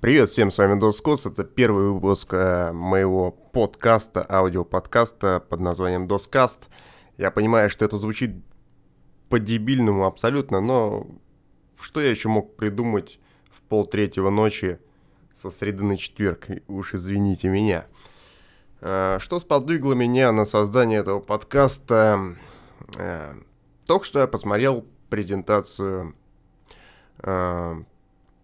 Привет всем, с вами Доскос. Это первый выпуск э, моего подкаста, аудиоподкаста под названием Доскаст. Я понимаю, что это звучит по-дебильному абсолютно, но что я еще мог придумать в полтретьего ночи со среды на четверг? Уж извините меня. Э, что сподвигло меня на создание этого подкаста? Э, только что я посмотрел презентацию э,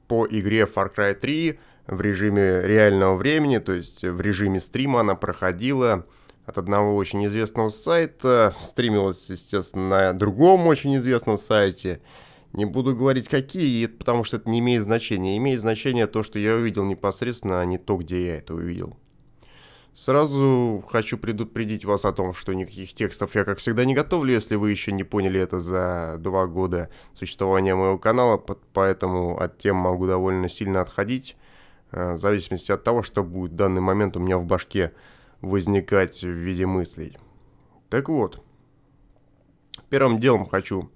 по игре Far Cry 3 в режиме реального времени, то есть в режиме стрима она проходила от одного очень известного сайта, стримилась, естественно, на другом очень известном сайте. Не буду говорить какие, потому что это не имеет значения. Имеет значение то, что я увидел непосредственно, а не то, где я это увидел. Сразу хочу предупредить вас о том, что никаких текстов я, как всегда, не готовлю, если вы еще не поняли это за два года существования моего канала, поэтому от тем могу довольно сильно отходить, э, в зависимости от того, что будет в данный момент у меня в башке возникать в виде мыслей. Так вот, первым делом хочу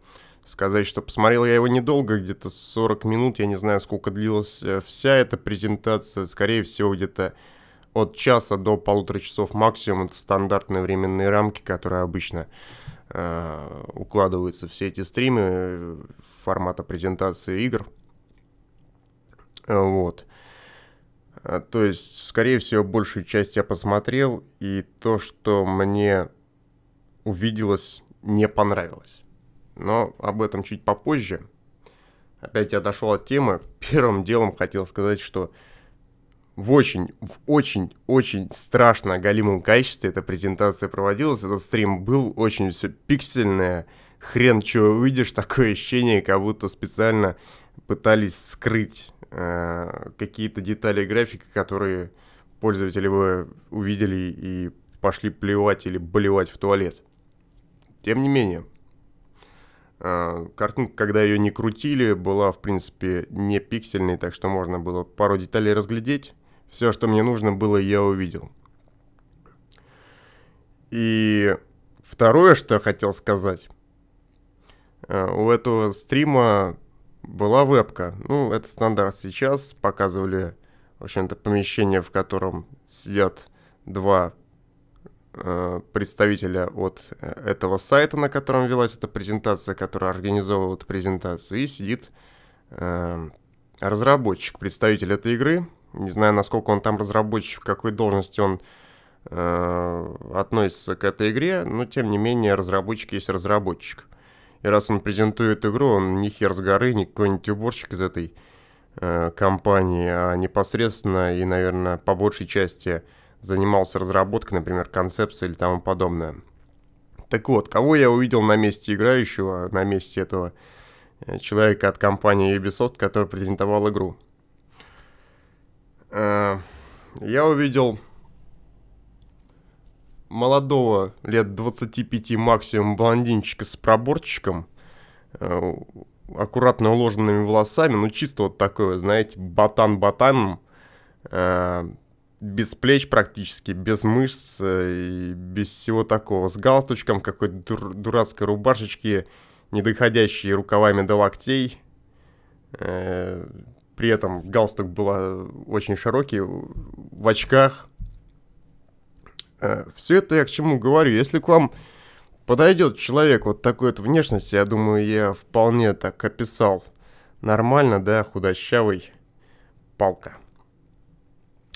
сказать, что посмотрел я его недолго, где-то 40 минут, я не знаю, сколько длилась э, вся эта презентация, скорее всего, где-то от часа до полутора часов максимум. Это стандартные временные рамки, которые обычно э, укладываются все эти стримы э, формата презентации игр. Вот. Э, то есть, скорее всего, большую часть я посмотрел, и то, что мне увиделось, не понравилось. Но об этом чуть попозже. Опять я дошел от темы. Первым делом хотел сказать, что в очень, в очень, очень страшно голимом качестве эта презентация проводилась. Этот стрим был очень все пиксельное. Хрен чего выйдешь, такое ощущение, как будто специально пытались скрыть э, какие-то детали графики, которые пользователи бы увидели и пошли плевать или болевать в туалет. Тем не менее, э, Картинка, когда ее не крутили, была, в принципе, не пиксельной, так что можно было пару деталей разглядеть. Все, что мне нужно было, я увидел. И второе, что я хотел сказать. Э, у этого стрима была вебка. Ну, это стандарт сейчас. Показывали, в общем-то, помещение, в котором сидят два э, представителя от э, этого сайта, на котором велась эта презентация, которая организовывала эту презентацию. И сидит э, разработчик, представитель этой игры, не знаю, насколько он там разработчик, в какой должности он э, относится к этой игре, но тем не менее разработчик есть разработчик. И раз он презентует игру, он не хер с горы, не какой-нибудь уборщик из этой э, компании, а непосредственно и, наверное, по большей части занимался разработкой, например, концепции или тому подобное. Так вот, кого я увидел на месте играющего, на месте этого э, человека от компании Ubisoft, который презентовал игру – Э, я увидел молодого, лет 25 максимум, блондинчика с проборчиком, э, аккуратно уложенными волосами, ну чисто вот такой, знаете, ботан-ботаном, э, без плеч практически, без мышц и без всего такого. С галстучком, какой-то дурацкой рубашечки, не доходящей рукавами до локтей. При этом галстук был э, очень широкий, в очках. Э, Все это я к чему говорю. Если к вам подойдет человек вот такой вот внешности, я думаю, я вполне так описал. Нормально, да, худощавый, палка.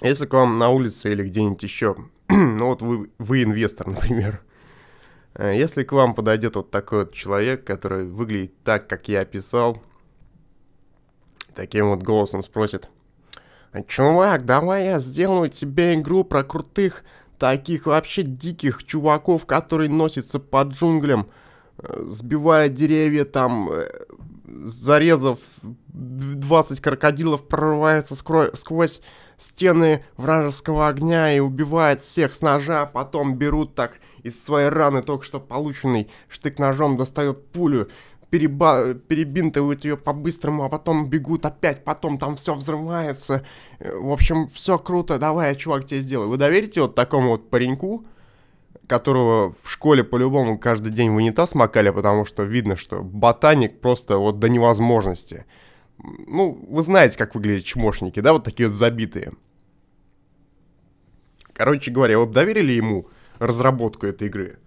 Если к вам на улице или где-нибудь еще, ну вот вы, вы инвестор, например, э, если к вам подойдет вот такой вот человек, который выглядит так, как я описал, таким вот голосом спросит. «А чувак, давай я сделаю тебе игру про крутых, таких вообще диких чуваков, которые носятся по джунглям, э, сбивая деревья там, э, зарезав 20 крокодилов, прорывается сквозь стены вражеского огня и убивает всех с ножа, а потом берут так из своей раны только что полученный штык-ножом, достает пулю переба перебинтывают ее по-быстрому, а потом бегут опять, потом там все взрывается. Э, в общем, все круто, давай, я, а чувак, тебе сделаю. Вы доверите вот такому вот пареньку, которого в школе по-любому каждый день в унитаз макали, потому что видно, что ботаник просто вот до невозможности. Ну, вы знаете, как выглядят чмошники, да, вот такие вот забитые. Короче говоря, вы бы доверили ему разработку этой игры?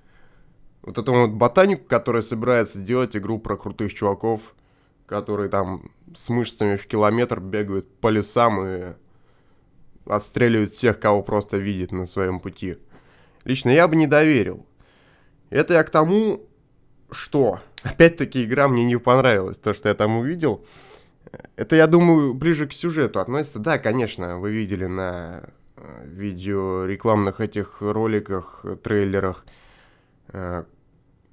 вот этому вот ботанику, который собирается делать игру про крутых чуваков, которые там с мышцами в километр бегают по лесам и отстреливают всех, кого просто видит на своем пути. Лично я бы не доверил. Это я к тому, что опять-таки игра мне не понравилась, то, что я там увидел. Это, я думаю, ближе к сюжету относится. Да, конечно, вы видели на э, видео рекламных этих роликах, трейлерах, э,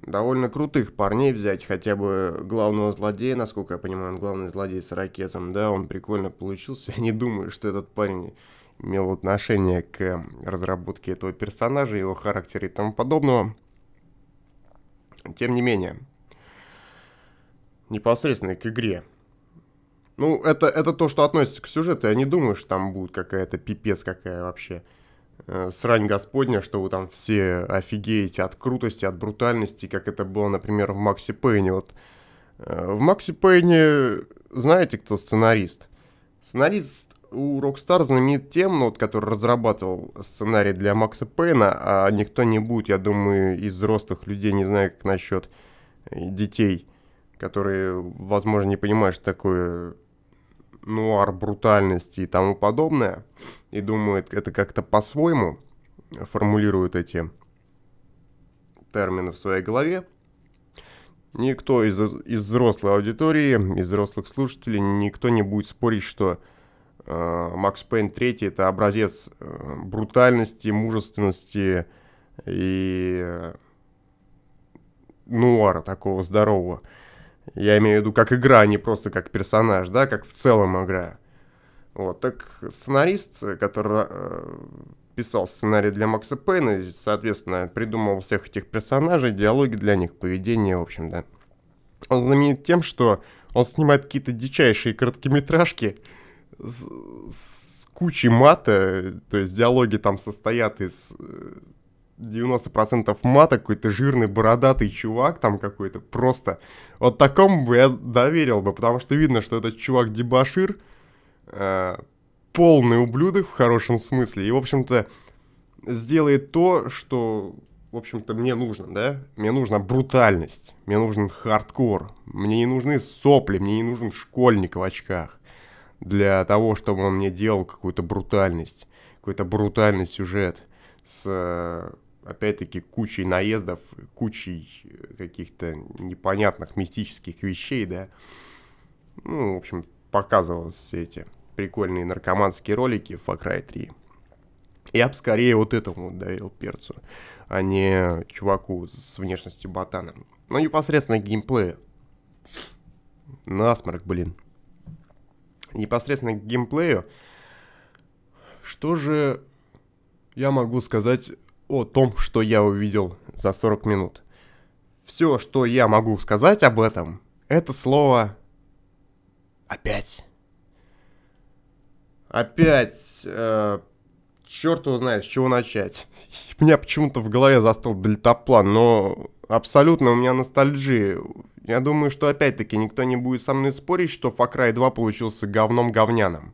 довольно крутых парней взять, хотя бы главного злодея, насколько я понимаю, он главный злодей с ракетом, да, он прикольно получился. Я не думаю, что этот парень имел отношение к разработке этого персонажа, его характера и тому подобного. Тем не менее, непосредственно к игре. Ну, это, это то, что относится к сюжету. Я не думаю, что там будет какая-то пипец какая вообще. Э, срань господня, что вы там все офигеете от крутости, от брутальности, как это было, например, в Макси Пейне. Вот э, в Макси Пейне знаете, кто сценарист? Сценарист у Rockstar знаменит тем, ну, вот, который разрабатывал сценарий для Макса Пейна, а никто не будет, я думаю, из взрослых людей, не знаю, как насчет э, детей, которые, возможно, не понимают, что такое нуар брутальности и тому подобное, и думаю, это как-то по-своему формулируют эти термины в своей голове, никто из, из взрослой аудитории, из взрослых слушателей, никто не будет спорить, что э, Макс Пейн 3 это образец э, брутальности, мужественности и э, нуара такого здорового. Я имею в виду как игра, а не просто как персонаж, да, как в целом игра. Вот, так сценарист, который э, писал сценарий для Макса Пейна, соответственно, придумал всех этих персонажей, диалоги для них, поведение, в общем, да. Он знаменит тем, что он снимает какие-то дичайшие короткометражки с, с кучей мата, то есть диалоги там состоят из э, 90% мата, какой-то жирный, бородатый чувак там какой-то, просто. Вот такому бы я доверил бы, потому что видно, что этот чувак дебашир, э, полный ублюдок в хорошем смысле, и, в общем-то, сделает то, что, в общем-то, мне нужно, да? Мне нужна брутальность, мне нужен хардкор, мне не нужны сопли, мне не нужен школьник в очках для того, чтобы он мне делал какую-то брутальность, какой-то брутальный сюжет с э, опять-таки, кучей наездов, кучей э, каких-то непонятных мистических вещей, да. Ну, в общем, показывалось все эти прикольные наркоманские ролики в Far Cry 3. Я бы скорее вот этому доверил перцу, а не чуваку с внешностью ботана. Ну, непосредственно геймплея. Насморк, блин. Непосредственно к геймплею. Что же я могу сказать о том, что я увидел за 40 минут. Все, что я могу сказать об этом, это слово опять. Опять. Э, черт его знает, с чего начать. У меня почему-то в голове застыл дельтаплан, но абсолютно у меня ностальджи. Я думаю, что опять-таки никто не будет со мной спорить, что Факрай Cry 2 получился говном говняным.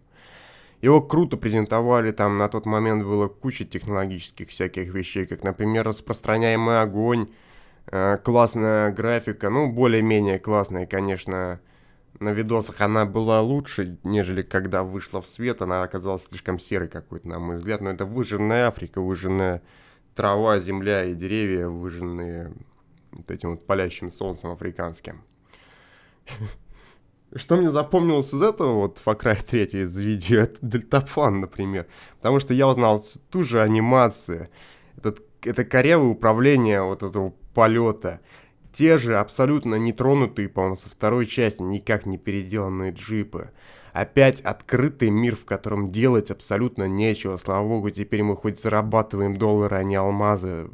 Его круто презентовали, там на тот момент было куча технологических всяких вещей, как, например, распространяемый огонь, э, классная графика, ну, более-менее классная, конечно, на видосах она была лучше, нежели когда вышла в свет, она оказалась слишком серой какой-то, на мой взгляд, но это выжженная Африка, выжженная трава, земля и деревья, выжженные вот этим вот палящим солнцем африканским. Что мне запомнилось из этого, вот Far Cry 3 из видео, это дельтаплан, например. Потому что я узнал ту же анимацию, этот, это корявое управление вот этого полета, те же абсолютно нетронутые, по-моему, со второй части, никак не переделанные джипы. Опять открытый мир, в котором делать абсолютно нечего. Слава богу, теперь мы хоть зарабатываем доллары, а не алмазы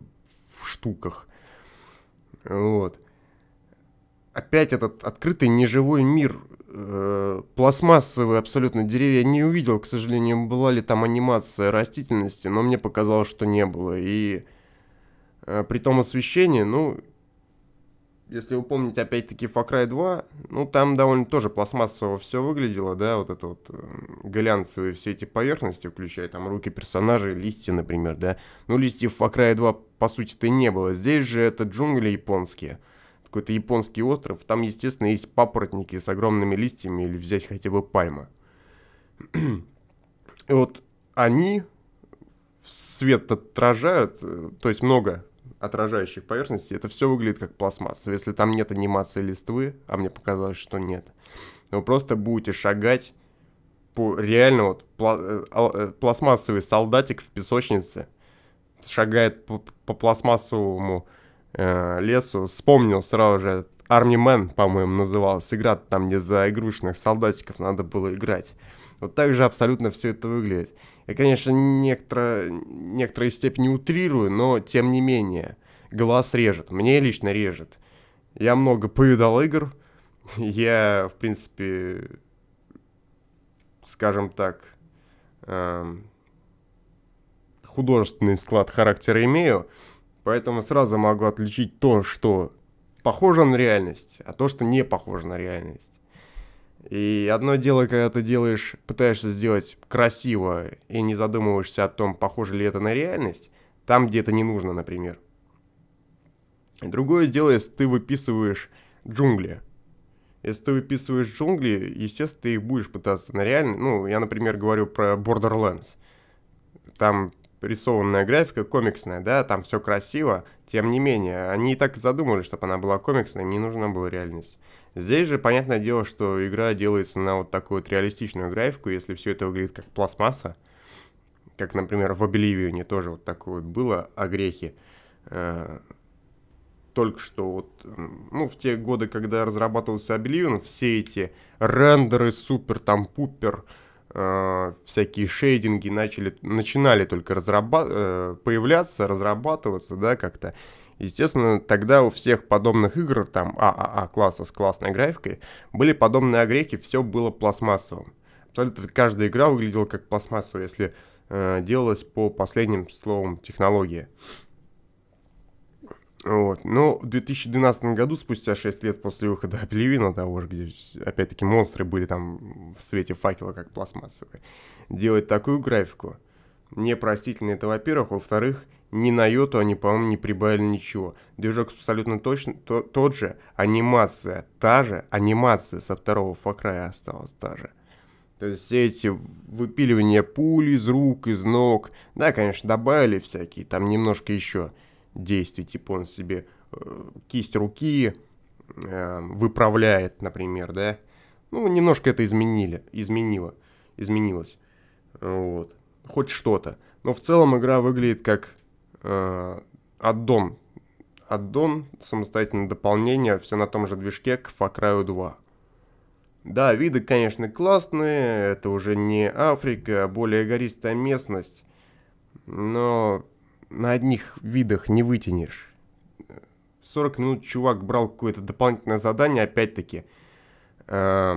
в штуках. Вот опять этот открытый неживой мир, э, пластмассовые абсолютно деревья. не увидел, к сожалению, была ли там анимация растительности, но мне показалось, что не было. И э, при том освещении, ну, если вы помните, опять-таки, Far Cry 2, ну, там довольно тоже пластмассово все выглядело, да, вот это вот э, глянцевые все эти поверхности, включая там руки персонажей, листья, например, да. Ну, листьев в Far Cry 2, по сути-то, не было. Здесь же это джунгли японские – какой-то японский остров, там, естественно, есть папоротники с огромными листьями или взять хотя бы пальма. И вот они свет отражают, э, то есть много отражающих поверхностей, это все выглядит как пластмасса. Если там нет анимации листвы, а мне показалось, что нет, вы просто будете шагать по реально вот э, э, пластмассовый солдатик в песочнице шагает по, по пластмассовому Э, лесу. Вспомнил сразу же Army Man, по-моему, назывался. Игра там, где за игрушечных солдатиков надо было играть. Вот так же абсолютно все это выглядит. Я, конечно, некоторо, некоторой степени утрирую, но тем не менее. Глаз режет. Мне лично режет. Я много повидал игр. Я, в принципе, скажем так, э, художественный склад характера имею. Поэтому сразу могу отличить то, что похоже на реальность, а то, что не похоже на реальность. И одно дело, когда ты делаешь, пытаешься сделать красиво и не задумываешься о том, похоже ли это на реальность, там, где это не нужно, например. И другое дело, если ты выписываешь джунгли. Если ты выписываешь джунгли, естественно, ты их будешь пытаться на реальность. Ну, я, например, говорю про Borderlands. Там рисованная графика комиксная, да, там все красиво, тем не менее, они и так задумывали, чтобы она была комиксной, им не нужна была реальность. Здесь же, понятное дело, что игра делается на вот такую вот реалистичную графику, если все это выглядит как пластмасса, как, например, в Обливионе тоже вот такое вот было о грехе. Э, только что вот, ну, в те годы, когда разрабатывался Обливион, все эти рендеры супер там пупер, Э, всякие шейдинги начали, начинали только разраба- э, появляться, разрабатываться, да, как-то. Естественно, тогда у всех подобных игр, там, ААА а а класса с классной графикой, были подобные огреки, все было пластмассовым. Абсолютно каждая игра выглядела как пластмассовая, если э, делалась по последним словам технологии. Вот. Но ну, в 2012 году, спустя 6 лет после выхода Оплевина того же, где опять-таки монстры были там в свете факела, как пластмассовые, делать такую графику непростительно это, во-первых. Во-вторых, ни на йоту они, по-моему, не прибавили ничего. Движок абсолютно точно то, тот же, анимация та же, анимация со второго факрая осталась та же. То есть все эти выпиливания пули из рук, из ног, да, конечно, добавили всякие, там немножко еще – действий, типа он себе э, кисть руки э, выправляет, например, да. Ну, немножко это изменили, изменило, изменилось. Вот. Хоть что-то. Но в целом игра выглядит как э, аддон. Аддон, самостоятельное дополнение, все на том же движке к Far 2. Да, виды, конечно, классные, это уже не Африка, а более гористая местность. Но на одних видах не вытянешь. 40 минут чувак брал какое-то дополнительное задание, опять-таки. Э,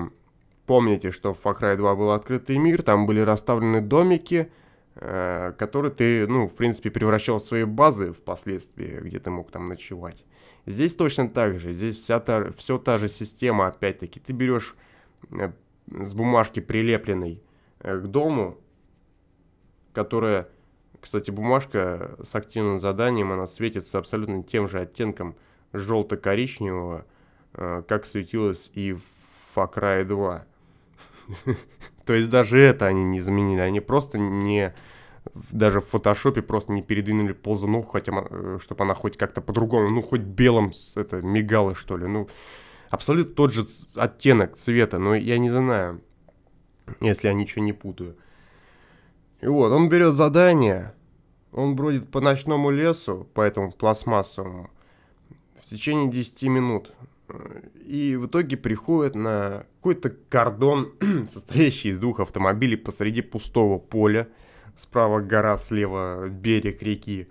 помните, что в Far Cry 2 был открытый мир, там были расставлены домики, э, которые ты, ну, в принципе, превращал в свои базы впоследствии, где ты мог там ночевать. Здесь точно так же, здесь вся та, все та же система, опять-таки. Ты берешь э, с бумажки прилепленной э, к дому, которая кстати, бумажка с активным заданием, она светится абсолютно тем же оттенком желто-коричневого, э, как светилась и в Far Cry 2. То есть даже это они не заменили, они просто не даже в фотошопе просто не передвинули ползуну, хотя, э, чтобы она хоть как-то по-другому, ну, хоть белым это мигала, что ли. Ну, абсолютно тот же оттенок цвета, но я не знаю, если я ничего не путаю. И вот, он берет задание, он бродит по ночному лесу, по этому пластмассовому, в течение 10 минут. И в итоге приходит на какой-то кордон, состоящий из двух автомобилей посреди пустого поля. Справа гора, слева берег реки.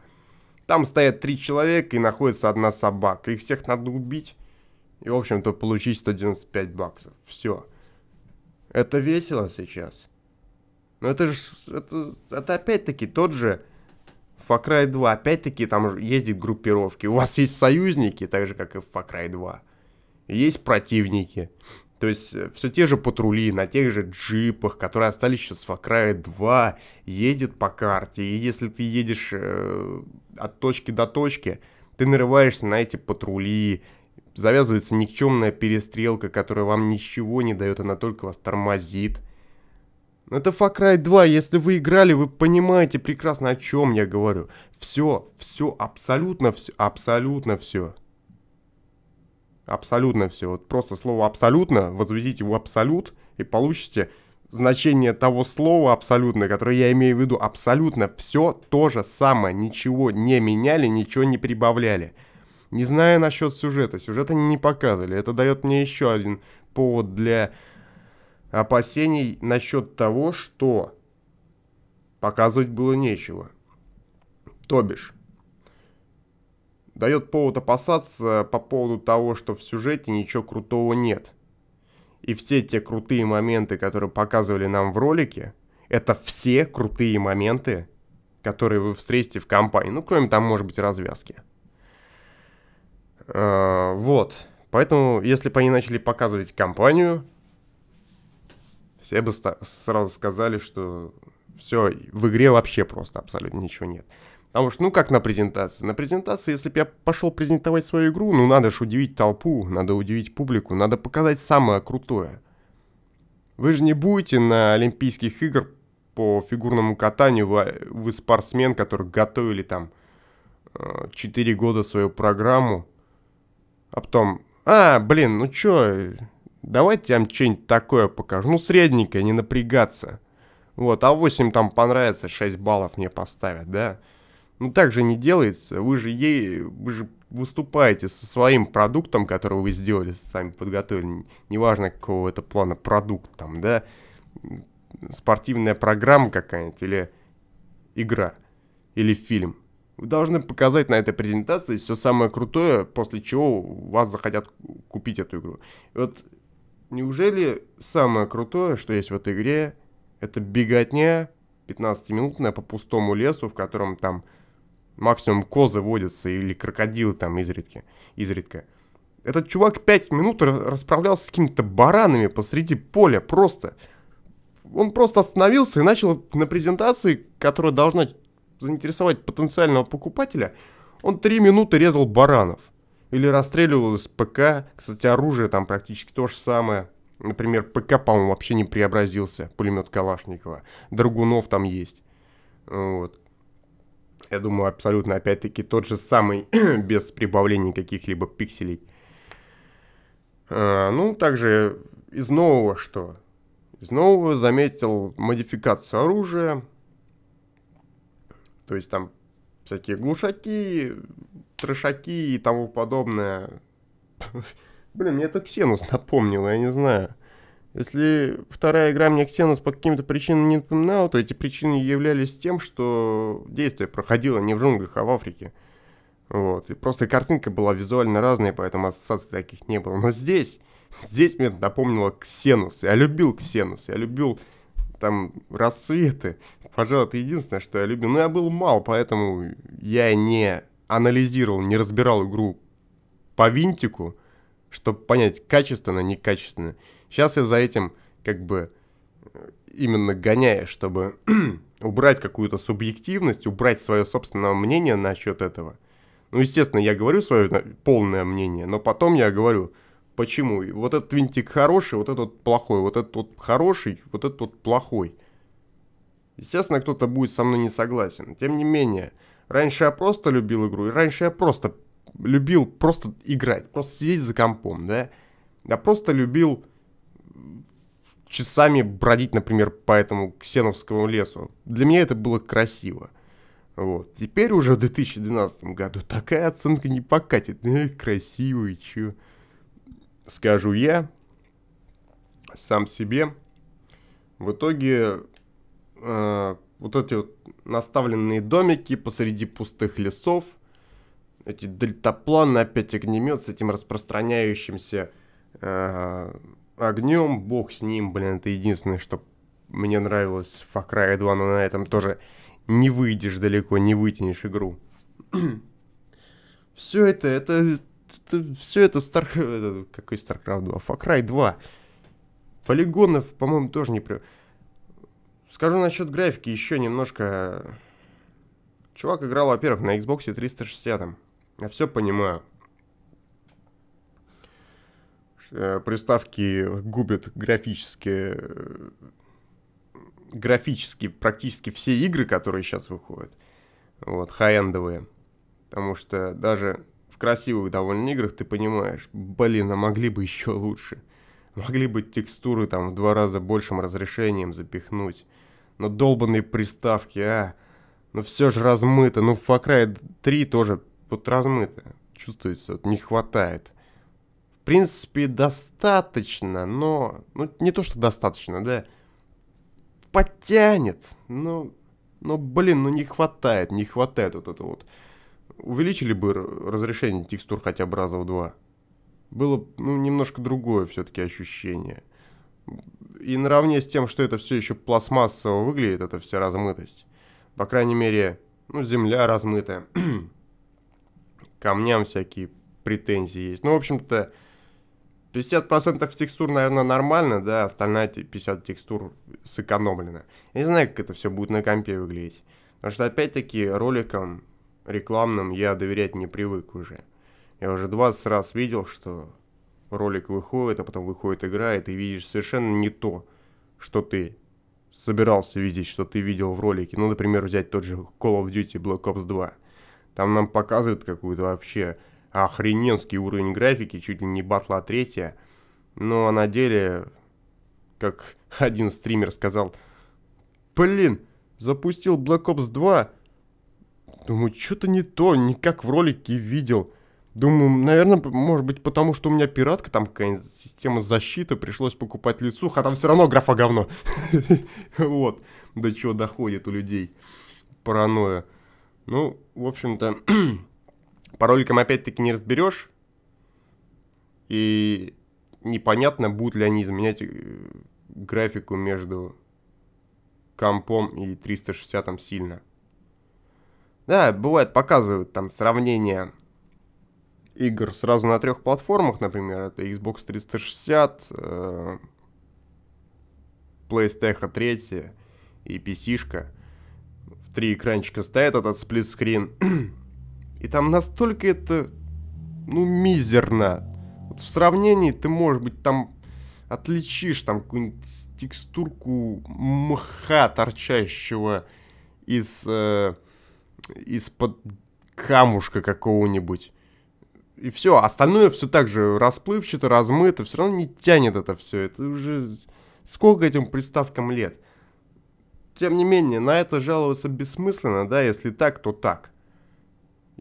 Там стоят три человека и находится одна собака. Их всех надо убить. И, в общем-то, получить 195 баксов. Все. Это весело сейчас. Но это же... Это, это опять-таки тот же Far Cry 2, опять-таки там ездит группировки. У вас есть союзники, так же, как и в Far Cry 2. Есть противники. То есть э, все те же патрули на тех же джипах, которые остались еще с Far Cry 2, ездят по карте. И если ты едешь э, от точки до точки, ты нарываешься на эти патрули, завязывается никчемная перестрелка, которая вам ничего не дает, она только вас тормозит – это Far Cry 2, если вы играли, вы понимаете прекрасно, о чем я говорю. Все, все, абсолютно все, абсолютно все. Абсолютно все. Вот просто слово абсолютно, возведите в абсолют и получите значение того слова абсолютно, которое я имею в виду. Абсолютно все то же самое. Ничего не меняли, ничего не прибавляли. Не знаю насчет сюжета. Сюжета не показывали. Это дает мне еще один повод для опасений насчет того, что показывать было нечего. То бишь, дает повод опасаться по поводу того, что в сюжете ничего крутого нет. И все те крутые моменты, которые показывали нам в ролике, это все крутые моменты, которые вы встретите в компании. Ну, кроме там, может быть, развязки. Э -э вот. Поэтому, если бы они начали показывать компанию, все бы сразу сказали, что все, в игре вообще просто абсолютно ничего нет. Потому а что, ну как на презентации? На презентации, если бы я пошел презентовать свою игру, ну надо же удивить толпу, надо удивить публику, надо показать самое крутое. Вы же не будете на Олимпийских игр по фигурному катанию, вы, вы спортсмен, который готовили там 4 э, года свою программу, а потом, а, блин, ну чё, Давайте я вам что-нибудь такое покажу. Ну, средненькое, не напрягаться. Вот, а 8 там понравится, 6 баллов мне поставят, да? Ну, так же не делается. Вы же ей, вы же выступаете со своим продуктом, который вы сделали, сами подготовили. Неважно, какого это плана продукт там, да? Спортивная программа какая-нибудь или игра, или фильм. Вы должны показать на этой презентации все самое крутое, после чего вас захотят купить эту игру. И вот Неужели самое крутое, что есть в этой игре, это беготня 15-минутная по пустому лесу, в котором там максимум козы водятся или крокодилы там изредки, изредка. Этот чувак 5 минут расправлялся с какими-то баранами посреди поля просто. Он просто остановился и начал на презентации, которая должна заинтересовать потенциального покупателя, он 3 минуты резал баранов. Или расстреливал из ПК. Кстати, оружие там практически то же самое. Например, ПК, по-моему, вообще не преобразился. Пулемет Калашникова. Драгунов там есть. Вот. Я думаю, абсолютно, опять-таки, тот же самый, без прибавлений каких-либо пикселей. А, ну, также из нового что? Из нового заметил модификацию оружия. То есть там всякие глушаки, трешаки и тому подобное. Блин, мне это Ксенус напомнило, я не знаю. Если вторая игра мне Ксенус по каким-то причинам не напоминала, то эти причины являлись тем, что действие проходило не в джунглях, а в Африке. Вот. И просто картинка была визуально разная, поэтому ассоциаций таких не было. Но здесь, здесь мне напомнило Ксенус. Я любил Ксенус, я любил там рассветы. Пожалуй, это единственное, что я любил. Но я был мал, поэтому я не анализировал, не разбирал игру по винтику, чтобы понять, качественно, некачественно. Сейчас я за этим как бы именно гоняю, чтобы убрать какую-то субъективность, убрать свое собственное мнение насчет этого. Ну, естественно, я говорю свое полное мнение, но потом я говорю, почему. Вот этот винтик хороший, вот этот плохой, вот этот вот хороший, вот этот вот плохой. Естественно, кто-то будет со мной не согласен. Тем не менее, Раньше я просто любил игру, и раньше я просто любил просто играть, просто сидеть за компом, да. Я просто любил часами бродить, например, по этому Ксеновскому лесу. Для меня это было красиво. Вот. Теперь уже в 2012 году такая оценка не покатит. Э, красивый, чё. Скажу я сам себе. В итоге э, вот эти вот наставленные домики посреди пустых лесов, эти дельтапланы, опять огнемет с этим распространяющимся э, огнем, бог с ним, блин, это единственное, что мне нравилось в Far 2, но на этом тоже не выйдешь далеко, не вытянешь игру. все это, это, это, все это Star, это, какой StarCraft 2, Far Cry 2. Полигонов, по-моему, тоже не... При... Скажу насчет графики еще немножко. Чувак играл, во-первых, на Xbox 360. Я все понимаю. Э, приставки губят графически э, графически практически все игры, которые сейчас выходят, вот, хай-эндовые. Потому что даже в красивых довольно играх ты понимаешь, блин, а могли бы еще лучше. Могли бы текстуры там в два раза большим разрешением запихнуть. Ну долбанные приставки, а. Ну все же размыто. Ну в Far 3 тоже вот размыто. Чувствуется, вот не хватает. В принципе, достаточно, но... Ну не то, что достаточно, да. Подтянет, но... Но, блин, ну не хватает, не хватает вот это вот. Увеличили бы разрешение текстур хотя бы раза в два. Было, ну, немножко другое все-таки ощущение и наравне с тем, что это все еще пластмассово выглядит, эта вся размытость. По крайней мере, ну, земля размытая. Камням всякие претензии есть. Ну, в общем-то, 50% текстур, наверное, нормально, да, остальная 50 текстур сэкономлена. Я не знаю, как это все будет на компе выглядеть. Потому что, опять-таки, роликам рекламным я доверять не привык уже. Я уже 20 раз видел, что ролик выходит, а потом выходит игра, и ты видишь совершенно не то, что ты собирался видеть, что ты видел в ролике. Ну, например, взять тот же Call of Duty Black Ops 2. Там нам показывают какую-то вообще охрененский уровень графики, чуть ли не батла третья. Но на деле, как один стример сказал, блин, запустил Black Ops 2, думаю, что-то не то, не как в ролике видел. Думаю, наверное, может быть, потому что у меня пиратка, там какая-нибудь система защиты, пришлось покупать лицу, а там все равно графа говно. Вот, до чего доходит у людей паранойя. Ну, в общем-то, по роликам опять-таки не разберешь. И непонятно, будут ли они изменять э, графику между компом и 360 сильно. Да, бывает, показывают там сравнение игр сразу на трех платформах, например, это Xbox 360, э, PlayStation 3 и PC. -шка. В три экранчика стоит этот сплитскрин. и там настолько это, ну, мизерно. Вот в сравнении ты, может быть, там отличишь там какую-нибудь текстурку мха торчащего из э, из-под камушка какого-нибудь и все. Остальное все так же расплывчато, размыто, все равно не тянет это все. Это уже сколько этим приставкам лет. Тем не менее, на это жаловаться бессмысленно, да, если так, то так.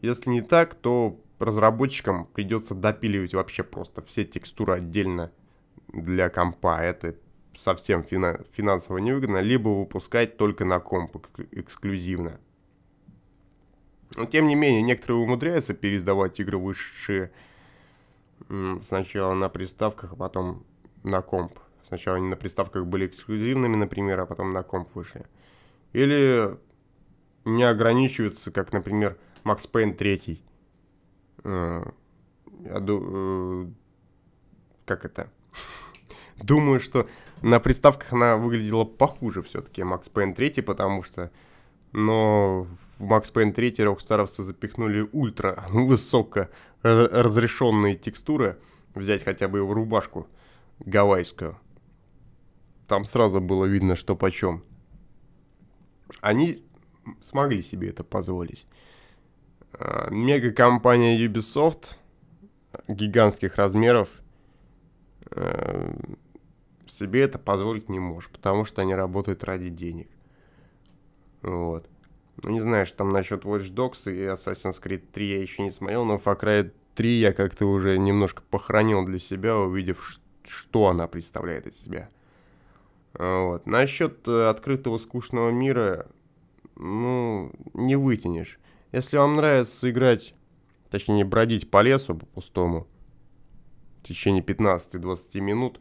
Если не так, то разработчикам придется допиливать вообще просто все текстуры отдельно для компа. Это совсем финансово невыгодно. Либо выпускать только на комп эксклюзивно. Но тем не менее, некоторые умудряются переиздавать игры, вышедшие сначала на приставках, а потом на комп. Сначала они на приставках были эксклюзивными, например, а потом на комп вышли. Или не ограничиваются, как, например, Max Payne 3. Э, я ду... Э, как это? Думаю, что на приставках она выглядела похуже все-таки Max Payne 3, потому что но в Max Payne 3 рокстаровцы запихнули ультра высоко разрешенные текстуры, взять хотя бы его рубашку гавайскую. Там сразу было видно, что почем. Они смогли себе это позволить. А, мегакомпания Ubisoft гигантских размеров а, себе это позволить не может, потому что они работают ради денег. Вот. Ну, не знаю, что там насчет Watch Dogs и Assassin's Creed 3 я еще не смотрел, но Far Cry 3 я как-то уже немножко похоронил для себя, увидев, что она представляет из себя. Вот. Насчет э, открытого скучного мира, ну, не вытянешь. Если вам нравится играть, точнее, бродить по лесу по пустому в течение 15-20 минут,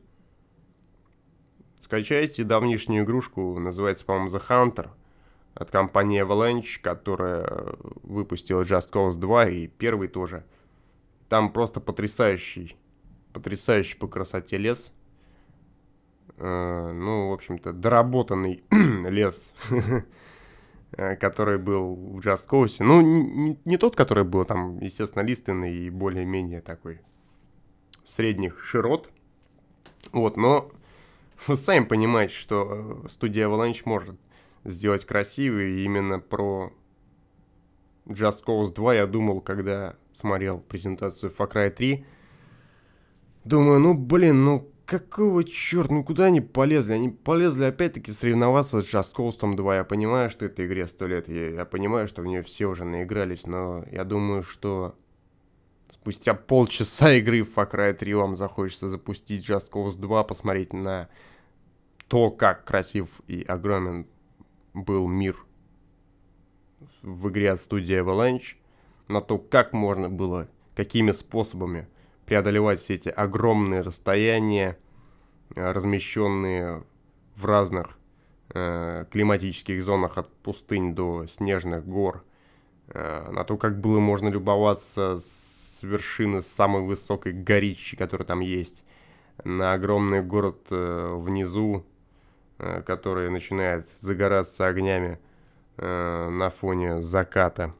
скачайте давнишнюю игрушку, называется, по-моему, The Hunter – от компании Avalanche, которая э, выпустила Just Cause 2 и первый тоже. Там просто потрясающий, потрясающий по красоте лес. Э, ну, в общем-то, доработанный лес, э, который был в Just Cause. Ну, не, не тот, который был там, естественно, лиственный и более-менее такой средних широт. Вот, но вы сами понимаете, что студия Avalanche может сделать красивый. И именно про Just Cause 2 я думал, когда смотрел презентацию Far Cry 3. Думаю, ну блин, ну какого черта, ну куда они полезли? Они полезли опять-таки соревноваться с Just Cause 2. Я понимаю, что этой игре сто лет, я, я понимаю, что в нее все уже наигрались, но я думаю, что спустя полчаса игры в Far Cry 3 вам захочется запустить Just Cause 2, посмотреть на то, как красив и огромен был мир в игре от студии Avalanche, на то, как можно было, какими способами преодолевать все эти огромные расстояния, э, размещенные в разных э, климатических зонах от пустынь до снежных гор, э, на то, как было можно любоваться с вершины самой высокой горичи, которая там есть, на огромный город э, внизу, Э, который начинает загораться огнями э, на фоне заката.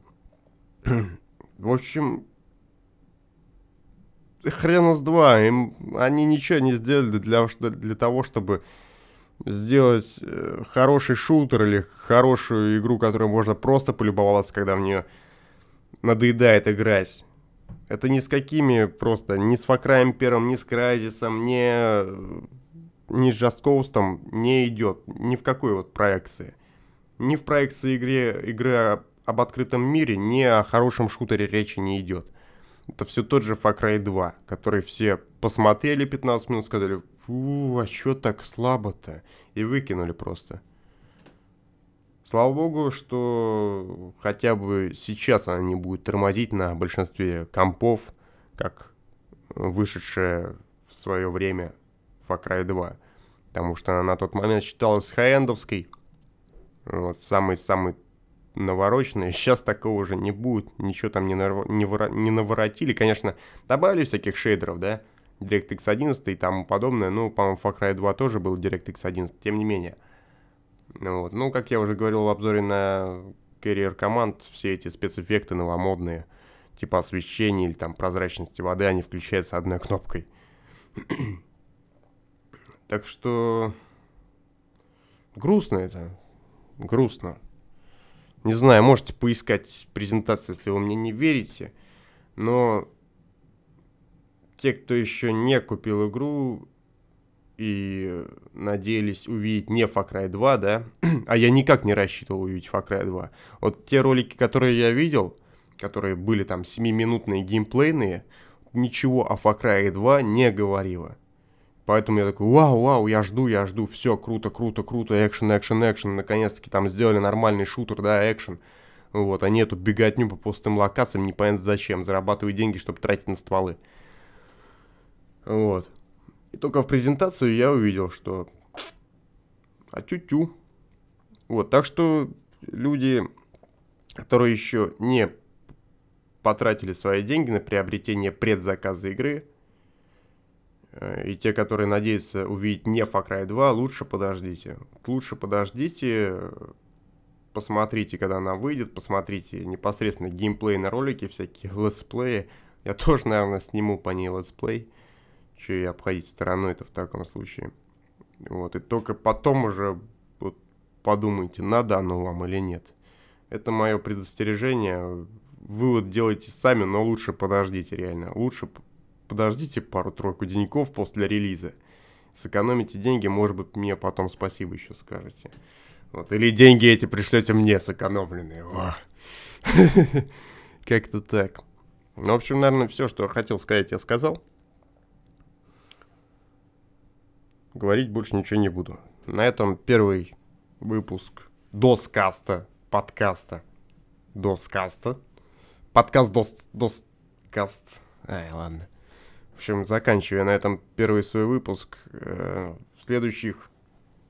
В общем, хрена с два. Им, они ничего не сделали для, для того, чтобы сделать э, хороший шутер или хорошую игру, которую можно просто полюбоваться, когда в нее надоедает играть. Это ни с какими просто, ни с Факраем первым, ни с Крайзисом, ни ни с Just Coast не идет ни в какой вот проекции. Ни в проекции игре, игры об открытом мире, ни о хорошем шутере речи не идет. Это все тот же Far Cry 2, который все посмотрели 15 минут, сказали, фу, а что так слабо-то? И выкинули просто. Слава богу, что хотя бы сейчас она не будет тормозить на большинстве компов, как э, вышедшая в свое время Far Cry 2. Потому что она на тот момент считалась хай-эндовской. Вот, самый-самый навороченный. Сейчас такого уже не будет, ничего там не, нарв... не, вор... не наворотили. Конечно, добавили всяких шейдеров, да, DirectX 11 и тому подобное. Ну, по-моему, Far Cry 2 тоже был DirectX 11, тем не менее. Ну вот. Ну, как я уже говорил в обзоре на Carrier Command, все эти спецэффекты новомодные, типа освещения или там прозрачности воды, они включаются одной кнопкой. Так что грустно это, грустно. Не знаю, можете поискать презентацию, если вы мне не верите, но те, кто еще не купил игру и надеялись увидеть не Far Cry 2, да, а я никак не рассчитывал увидеть Far Cry 2. Вот те ролики, которые я видел, которые были там 7-минутные геймплейные, ничего о Far Cry 2 не говорило. Поэтому я такой, вау, вау, я жду, я жду, все, круто, круто, круто, экшен, экшен, экшен, наконец-таки там сделали нормальный шутер, да, экшен. Вот, а не эту беготню по пустым локациям, не понятно зачем, зарабатывать деньги, чтобы тратить на стволы. Вот. И только в презентацию я увидел, что... А тю-тю. Вот, так что люди, которые еще не потратили свои деньги на приобретение предзаказа игры, Э, и те, которые надеются увидеть не Far Cry 2, лучше подождите. Лучше подождите, посмотрите, когда она выйдет, посмотрите непосредственно геймплей на ролике, всякие летсплеи. Я тоже, наверное, сниму по ней летсплей. Че и обходить стороной это в таком случае. Вот, и только потом уже вот, подумайте, надо оно вам или нет. Это мое предостережение. Вывод делайте сами, но лучше подождите реально. Лучше подождите пару-тройку деньков после релиза. Сэкономите деньги, может быть, мне потом спасибо еще скажете. Вот. Или деньги эти пришлете мне сэкономленные. Как-то так. Ну, в общем, наверное, все, что хотел сказать, я сказал. Говорить больше ничего не буду. На этом первый выпуск доскаста, подкаста, доскаста, подкаст дос, доскаст. Ай, ладно. В общем, заканчивая на этом первый свой выпуск, э, в следующих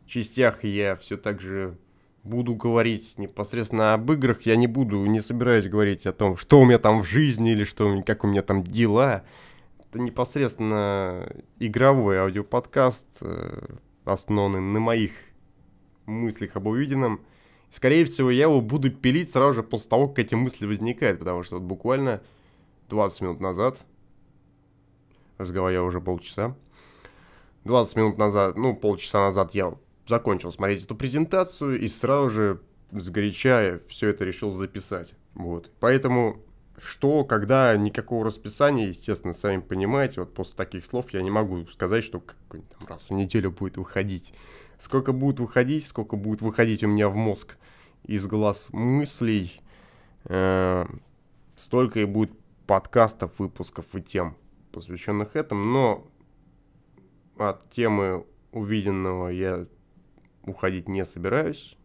частях я все так же буду говорить непосредственно об играх. Я не буду, не собираюсь говорить о том, что у меня там в жизни или что, как у меня там дела. Это непосредственно игровой аудиоподкаст, э, основанный на моих мыслях об увиденном. Скорее всего, я его буду пилить сразу же после того, как эти мысли возникают, потому что вот буквально 20 минут назад разговариваю уже полчаса. 20 минут назад, ну, полчаса назад я закончил смотреть эту презентацию и сразу же сгоряча все это решил записать. Вот. Поэтому что, когда, никакого расписания, естественно, сами понимаете, вот после таких слов я не могу сказать, что там раз в неделю будет выходить. Сколько будет выходить, сколько будет выходить у меня в мозг из глаз мыслей, э, столько и будет подкастов, выпусков и тем посвященных этому, но от темы увиденного я уходить не собираюсь.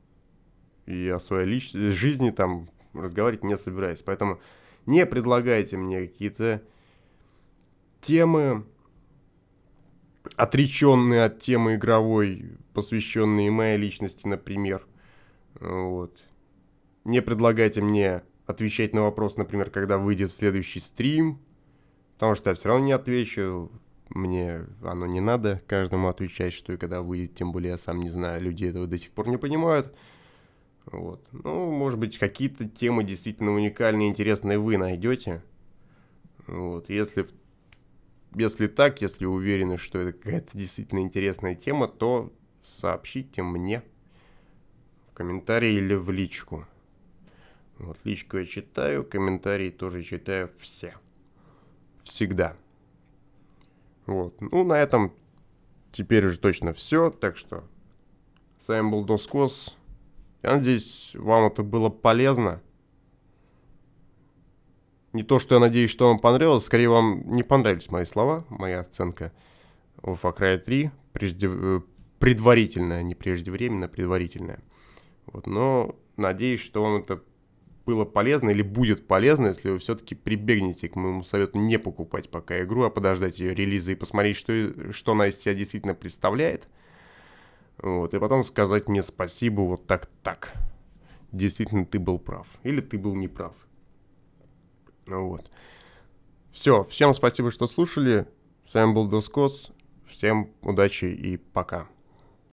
И о своей лич... жизни там разговаривать не собираюсь. Поэтому не предлагайте мне какие-то темы, отреченные от темы игровой, посвященные моей личности, например. Вот. Не предлагайте мне отвечать на вопрос, например, когда выйдет следующий стрим, Потому что я все равно не отвечу, мне оно не надо каждому отвечать, что и когда выйдет, тем более я сам не знаю, люди этого до сих пор не понимают. Вот. Ну, может быть, какие-то темы действительно уникальные, интересные вы найдете. Вот. Если, если так, если уверены, что это какая-то действительно интересная тема, то сообщите мне в комментарии или в личку. Вот личку я читаю, комментарии тоже читаю все всегда. Вот. Ну, на этом теперь уже точно все. Так что с вами был Доскос. Я надеюсь, вам это было полезно. Не то, что я надеюсь, что вам понравилось, скорее вам не понравились мои слова, моя оценка у Far Cry 3, прежде, э, предварительная, не преждевременно предварительная. Вот, но надеюсь, что вам это было полезно или будет полезно, если вы все-таки прибегнете к моему совету не покупать пока игру, а подождать ее релиза и посмотреть, что, что она из себя действительно представляет. Вот, и потом сказать мне спасибо вот так-так. Действительно, ты был прав. Или ты был неправ. Вот. Все, всем спасибо, что слушали. С вами был Доскос. Всем удачи и пока.